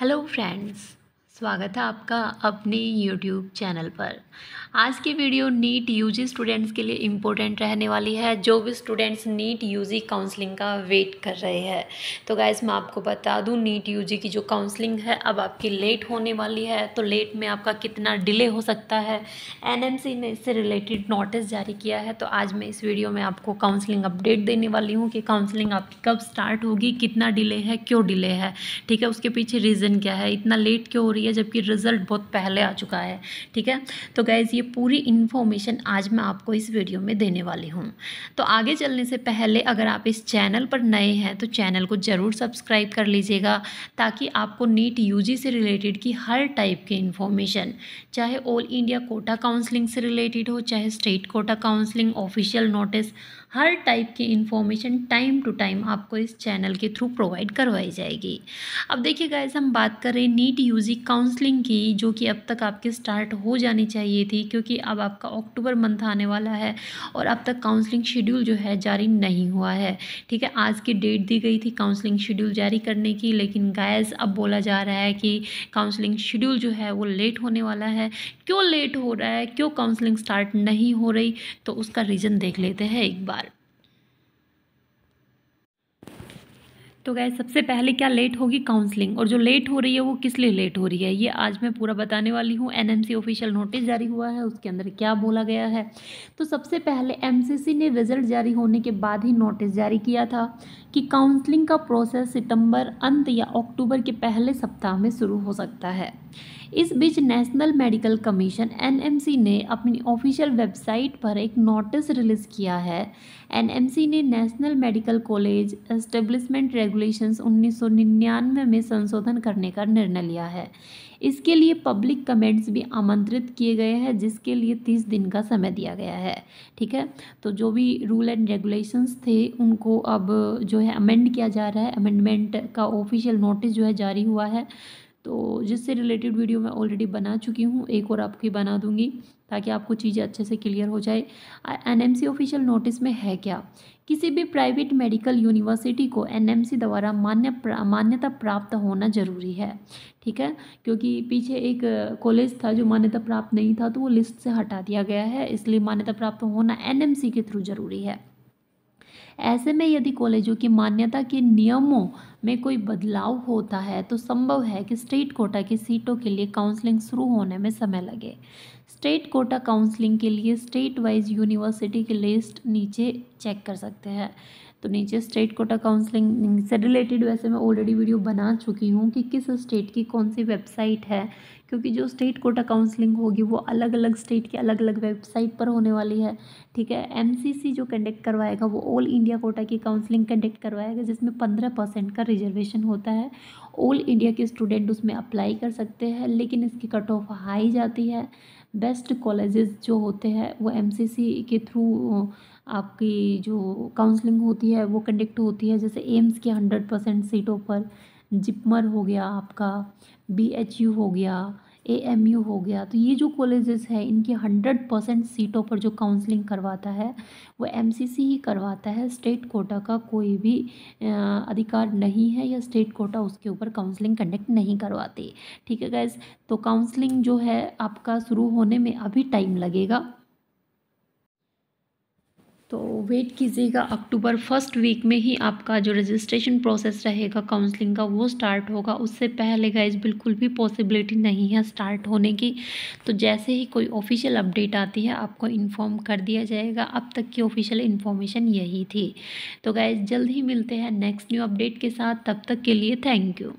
Hello friends. स्वागत है आपका अपने YouTube चैनल पर आज की वीडियो नीट यूजी स्टूडेंट्स के लिए इम्पोर्टेंट रहने वाली है जो भी स्टूडेंट्स नीट यूजी काउंसलिंग का वेट कर रहे हैं तो गाइज मैं आपको बता दूं नीट यूजी की जो काउंसलिंग है अब आपकी लेट होने वाली है तो लेट में आपका कितना डिले हो सकता है एनएमसी ने इससे रिलेटेड नोटिस जारी किया है तो आज मैं इस वीडियो में आपको काउंसलिंग अपडेट देने वाली हूँ कि काउंसलिंग आपकी कब स्टार्ट होगी कितना डिले है क्यों डिले है ठीक है उसके पीछे रीज़न क्या है इतना लेट क्यों हो रही रही है जबकि रिज़ल्ट बहुत पहले आ चुका है ठीक है तो गैज़ ये पूरी इन्फॉर्मेशन आज मैं आपको इस वीडियो में देने वाली हूँ तो आगे चलने से पहले अगर आप इस चैनल पर नए हैं तो चैनल को ज़रूर सब्सक्राइब कर लीजिएगा ताकि आपको नीट यूजी से रिलेटेड की हर टाइप की इन्फॉर्मेशन चाहे ऑल इंडिया कोटा काउंसलिंग से रिलेटेड हो चाहे state quota counselling official notice हर टाइप की इन्फॉर्मेशन टाइम टू टाइम आपको इस चैनल के थ्रू प्रोवाइड करवाई जाएगी अब देखिए गाइज हम बात कर रहे हैं नीट यूजी काउंसलिंग की जो कि अब तक आपके स्टार्ट हो जानी चाहिए थी क्योंकि अब आपका अक्टूबर मंथ आने वाला है और अब तक काउंसलिंग शेड्यूल जो है जारी नहीं हुआ है ठीक है आज की डेट दी गई थी काउंसलिंग शेड्यूल जारी करने की लेकिन गाइज अब बोला जा रहा है कि काउंसलिंग शेड्यूल जो है वो लेट होने वाला है क्यों लेट हो रहा है क्यों काउंसलिंग स्टार्ट नहीं हो रही तो उसका रीज़न देख लेते हैं एक बार तो गए सबसे पहले क्या लेट होगी काउंसलिंग और जो लेट हो रही है वो किस लिए लेट हो रही है ये आज मैं पूरा बताने वाली हूँ एनएमसी ऑफिशियल नोटिस जारी हुआ है उसके अंदर क्या बोला गया है तो सबसे पहले एमसीसी ने रिजल्ट जारी होने के बाद ही नोटिस जारी किया था कि काउंसलिंग का प्रोसेस सितंबर अंत या अक्टूबर के पहले सप्ताह में शुरू हो सकता है इस बीच नेशनल मेडिकल कमीशन एन ने अपनी ऑफिशियल वेबसाइट पर एक नोटिस रिलीज़ किया है एन ने national medical college establishment regulations 1999 में संशोधन करने का निर्णय लिया है इसके लिए पब्लिक कमेंट्स भी आमंत्रित किए गए हैं जिसके लिए तीस दिन का समय दिया गया है ठीक है तो जो भी रूल एंड रेगुलेशंस थे उनको अब जो है अमेंड किया जा रहा है अमेंडमेंट का ऑफिशियल नोटिस जो है जारी हुआ है तो जिससे रिलेटेड वीडियो मैं ऑलरेडी बना चुकी हूँ एक और आपकी बना दूँगी ताकि आपको चीज़ें अच्छे से क्लियर हो जाए एनएमसी ऑफिशियल नोटिस में है क्या किसी भी प्राइवेट मेडिकल यूनिवर्सिटी को एनएमसी द्वारा मान्य प्रा, मान्यता प्राप्त होना ज़रूरी है ठीक है क्योंकि पीछे एक कॉलेज था जो मान्यता प्राप्त नहीं था तो वो लिस्ट से हटा दिया गया है इसलिए मान्यता प्राप्त होना एन के थ्रू ज़रूरी है ऐसे में यदि कॉलेजों की मान्यता के नियमों में कोई बदलाव होता है तो संभव है कि स्टेट कोटा की सीटों के लिए काउंसलिंग शुरू होने में समय लगे स्टेट कोटा काउंसलिंग के लिए स्टेट वाइज यूनिवर्सिटी की लिस्ट नीचे चेक कर सकते हैं तो नीचे स्टेट कोटा काउंसलिंग से रिलेटेड वैसे मैं ऑलरेडी वीडियो बना चुकी हूँ कि किस स्टेट की कौन सी वेबसाइट है क्योंकि जो स्टेट कोटा काउंसलिंग होगी वो अलग अलग स्टेट की अलग अलग वेबसाइट पर होने वाली है ठीक है एमसीसी जो कंडक्ट करवाएगा वो ऑल इंडिया कोटा की काउंसलिंग कंडक्ट करवाएगा जिसमें पंद्रह परसेंट का रिजर्वेशन होता है ऑल इंडिया के स्टूडेंट उसमें अप्लाई कर सकते हैं लेकिन इसकी कट ऑफ हाई जाती है बेस्ट कॉलेजेस जो होते हैं वो एमसीसी के थ्रू आपकी जो काउंसलिंग होती है वो कंडक्ट होती है जैसे एम्स के हंड्रेड परसेंट सीटों पर जिपमर हो गया आपका बीएचयू हो गया ए एम यू हो गया तो ये जो कॉलेजेस हैं इनकी हंड्रेड परसेंट सीटों पर जो काउंसलिंग करवाता है वो एम सी सी ही करवाता है स्टेट कोटा का कोई भी अधिकार नहीं है या स्टेट कोटा उसके ऊपर काउंसलिंग कंडक्ट नहीं करवाती ठीक है गैस तो काउंसलिंग जो है आपका शुरू होने में अभी टाइम लगेगा तो वेट कीजिएगा अक्टूबर फर्स्ट वीक में ही आपका जो रजिस्ट्रेशन प्रोसेस रहेगा काउंसलिंग का वो स्टार्ट होगा उससे पहले गाइज बिल्कुल भी पॉसिबिलिटी नहीं है स्टार्ट होने की तो जैसे ही कोई ऑफिशियल अपडेट आती है आपको इन्फॉर्म कर दिया जाएगा अब तक की ऑफिशियल इन्फॉर्मेशन यही थी तो गाइज जल्द ही मिलते हैं नेक्स्ट न्यू अपडेट के साथ तब तक के लिए थैंक यू